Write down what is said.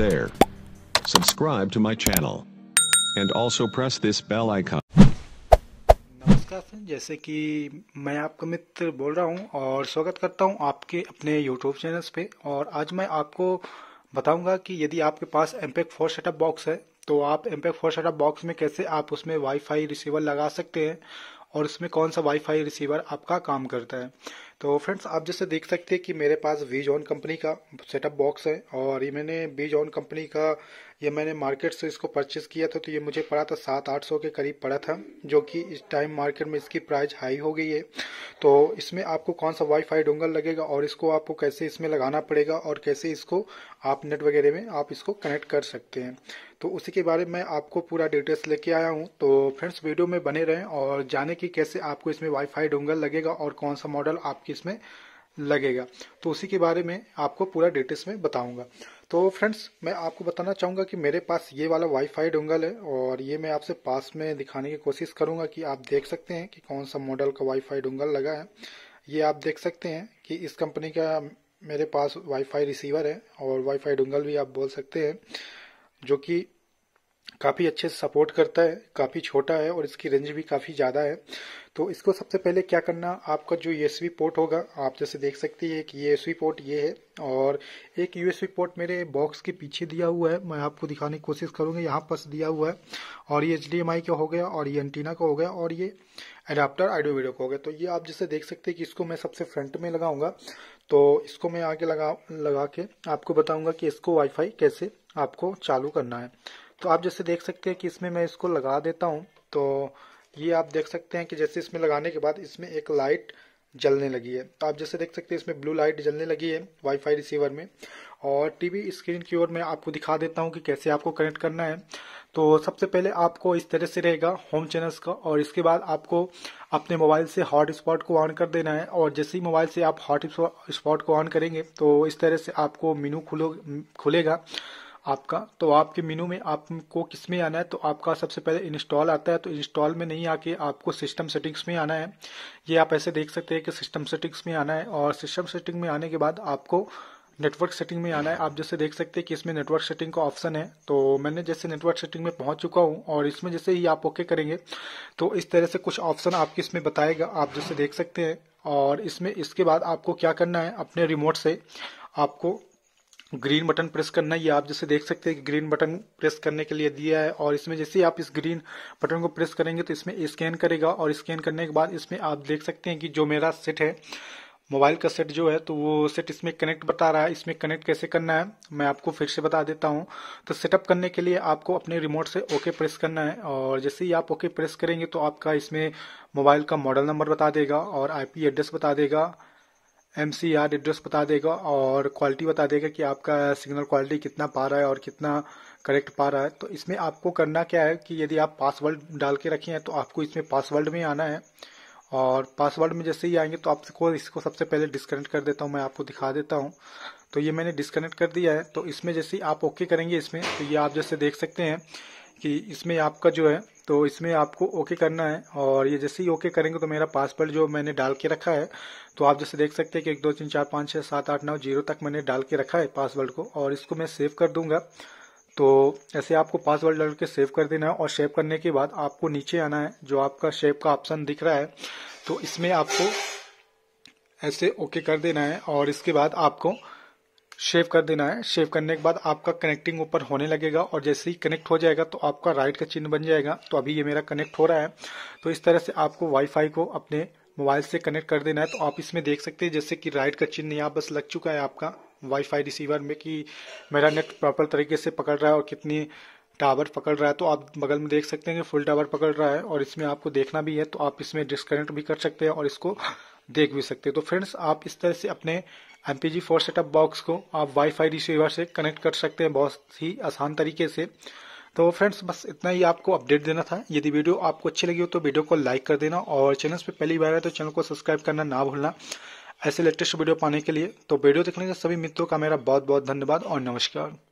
there. Subscribe to my channel. And also press this bell icon. नमस्कार sir जैसे कि मैं आपका मित्र बोल रहा हूँ और स्वागत करता हूँ आपके अपने यूट्यूब चैनल पे और आज मैं आपको बताऊंगा कि यदि आपके पास एमपेक फोर सेटअप बॉक्स है तो आप एमपेक फोर सेटअप बॉक्स में कैसे आप उसमें वाईफाई रिसीवर लगा सकते हैं और उसमें कौन सा वाईफाई रिसीवर आपका काम करता है तो फ्रेंड्स आप जैसे देख सकते हैं कि मेरे पास वी जॉन कंपनी का सेटअप बॉक्स है और ये मैंने वी जॉन कंपनी का ये मैंने मार्केट से इसको परचेस किया था तो ये मुझे पड़ा था सात आठ सौ के करीब पड़ा था जो कि इस टाइम मार्केट में इसकी प्राइस हाई हो गई है तो इसमें आपको कौन सा वाईफाई डोंगल लगेगा और इसको आपको कैसे इसमें लगाना पड़ेगा और कैसे इसको आप नेट वगैरह में आप इसको कनेक्ट कर सकते हैं तो उसी के बारे में आपको पूरा डिटेल्स लेके आया हूँ तो फ्रेंड्स वीडियो में बने रहें और जाने कि कैसे आपको इसमें वाईफाई डोंगल लगेगा और कौन सा मॉडल आपके इसमें लगेगा तो उसी के बारे में आपको पूरा डिटेल्स में बताऊंगा तो फ्रेंड्स मैं आपको बताना चाहूंगा कि मेरे पास ये वाला वाईफाई डोंगल है और ये मैं आपसे पास में दिखाने की कोशिश करूंगा कि आप देख सकते हैं कि कौन सा मॉडल का वाईफाई डोंगल लगा है ये आप देख सकते हैं कि इस कंपनी का मेरे पास वाईफाई रिसीवर है और वाईफाई डोंगल भी आप बोल सकते हैं जो कि काफ़ी अच्छे से सपोर्ट करता है काफ़ी छोटा है और इसकी रेंज भी काफ़ी ज़्यादा है तो इसको सबसे पहले क्या करना आपका जो यूएसबी पोर्ट होगा आप जैसे देख सकते हैं कि ये यूएसबी पोर्ट ये है और एक यूएसबी पोर्ट मेरे बॉक्स के पीछे दिया हुआ है मैं आपको दिखाने की कोशिश करूँगा यहाँ पर दिया हुआ है और ये एच का हो गया और ये एंटीना का हो गया और ये एडाप्टर आइडियो वीडियो का हो गया तो ये आप जैसे देख सकते हैं कि इसको मैं सबसे फ्रंट में लगाऊंगा तो इसको मैं आगे लगा लगा के आपको बताऊँगा कि इसको वाईफाई कैसे आपको चालू करना है तो आप जैसे देख सकते हैं कि इसमें मैं इसको लगा देता हूँ तो ये आप देख सकते हैं कि जैसे इसमें लगाने के बाद इसमें एक लाइट जलने लगी है तो आप जैसे देख सकते हैं इसमें ब्लू लाइट जलने लगी है वाईफाई रिसीवर में और टीवी स्क्रीन की ओर मैं आपको दिखा देता हूँ कि कैसे आपको कनेक्ट करना है तो सबसे पहले आपको इस तरह से रहेगा होम चैनल्स का और इसके बाद आपको अपने मोबाइल से हॉट स्पॉट को ऑन कर देना है और जैसे ही मोबाइल से आप हॉट स्पॉट को ऑन करेंगे तो इस तरह से आपको मीनू खुलेगा आपका तो आपके मेनू में आपको किस में आना है तो आपका सबसे पहले इंस्टॉल आता है तो इंस्टॉल में नहीं आके आपको सिस्टम सेटिंग्स में आना है ये आप ऐसे देख सकते हैं कि सिस्टम सेटिंग्स में आना है और सिस्टम सेटिंग में आने के बाद आपको नेटवर्क सेटिंग में आना है आप जैसे देख सकते हैं कि इसमें नेटवर्क सेटिंग का ऑप्शन है तो मैंने जैसे नेटवर्क सेटिंग में पहुंच चुका हूं और इसमें जैसे ही आप ओके करेंगे तो इस तरह से कुछ ऑप्शन आपके इसमें बताएगा आप जैसे देख सकते हैं और इसमें इसके बाद आपको क्या करना है अपने रिमोट से आपको ग्रीन बटन प्रेस करना है ये आप जैसे देख सकते हैं कि ग्रीन बटन प्रेस करने के लिए दिया है और इसमें जैसे आप इस ग्रीन बटन को प्रेस करेंगे तो इसमें स्कैन करेगा और स्कैन करने के बाद इसमें आप देख सकते हैं कि जो मेरा सेट है मोबाइल का सेट जो है तो वो सेट इसमें कनेक्ट बता रहा है इसमें कनेक्ट कैसे करना है मैं आपको फिर से बता देता हूँ तो सेटअप करने के लिए आपको अपने रिमोट से ओके प्रेस करना है और जैसे ही आप ओके प्रेस करेंगे तो आपका इसमें मोबाइल का मॉडल नंबर बता देगा और आईपी एड्रेस बता देगा एम सी आर एड्रेस बता देगा और क्वालिटी बता देगा कि आपका सिग्नल क्वालिटी कितना पा रहा है और कितना करेक्ट पा रहा है तो इसमें आपको करना क्या है कि यदि आप पासवर्ड डाल के रखे हैं तो आपको इसमें पासवर्ड में आना है और पासवर्ड में जैसे ही आएंगे तो आपको इसको सबसे पहले डिस्कनेक्ट कर देता हूँ मैं आपको दिखा देता हूँ तो ये मैंने डिस्कनेक्ट कर दिया है तो इसमें जैसे ही आप ओके करेंगे इसमें तो ये आप जैसे देख सकते हैं कि इसमें आपका जो है तो इसमें आपको ओके करना है और ये जैसे ही ओके करेंगे तो मेरा पासवर्ड जो मैंने डाल के रखा है तो आप जैसे देख सकते हैं कि एक दो तीन चार पाँच छः सात आठ नौ जीरो तक मैंने डाल के रखा है पासवर्ड को और इसको मैं सेव कर दूंगा तो ऐसे आपको पासवर्ड डाल के सेव कर देना है और सेव करने के बाद आपको नीचे आना है जो आपका शेप का ऑप्शन दिख रहा है तो इसमें आपको ऐसे ओके कर देना है और इसके बाद आपको शेव कर देना है शेव करने के बाद आपका कनेक्टिंग ऊपर होने लगेगा और जैसे ही कनेक्ट हो जाएगा तो आपका राइट का चिन्ह बन जाएगा तो अभी ये मेरा कनेक्ट हो रहा है तो इस तरह से आपको वाईफाई को अपने मोबाइल से कनेक्ट कर देना है तो आप इसमें देख सकते हैं जैसे कि राइट का चिन्ह यहाँ बस लग चुका है आपका वाईफाई रिसीवर में कि मेरा नेट प्रॉपर तरीके से पकड़ रहा है और कितनी टावर पकड़ रहा है तो आप बगल में देख सकते हैं कि फुल टावर पकड़ रहा है और इसमें आपको देखना भी है तो आप इसमें डिस्कनेक्ट भी कर सकते हैं और इसको देख भी सकते हो तो फ्रेंड्स आप इस तरह से अपने M P G four setup box को आप वाईफाई रिसीवर से कनेक्ट कर सकते हैं बहुत ही आसान तरीके से तो फ्रेंड्स बस इतना ही आपको अपडेट देना था यदि वीडियो आपको अच्छी लगी हो तो वीडियो को लाइक कर देना और चैनल पर पहली बार है तो चैनल को सब्सक्राइब करना ना भूलना ऐसे लेटेस्ट वीडियो पाने के लिए तो वीडियो देखने के सभी मित्रों का मेरा बहुत बहुत धन्यवाद और नमस्कार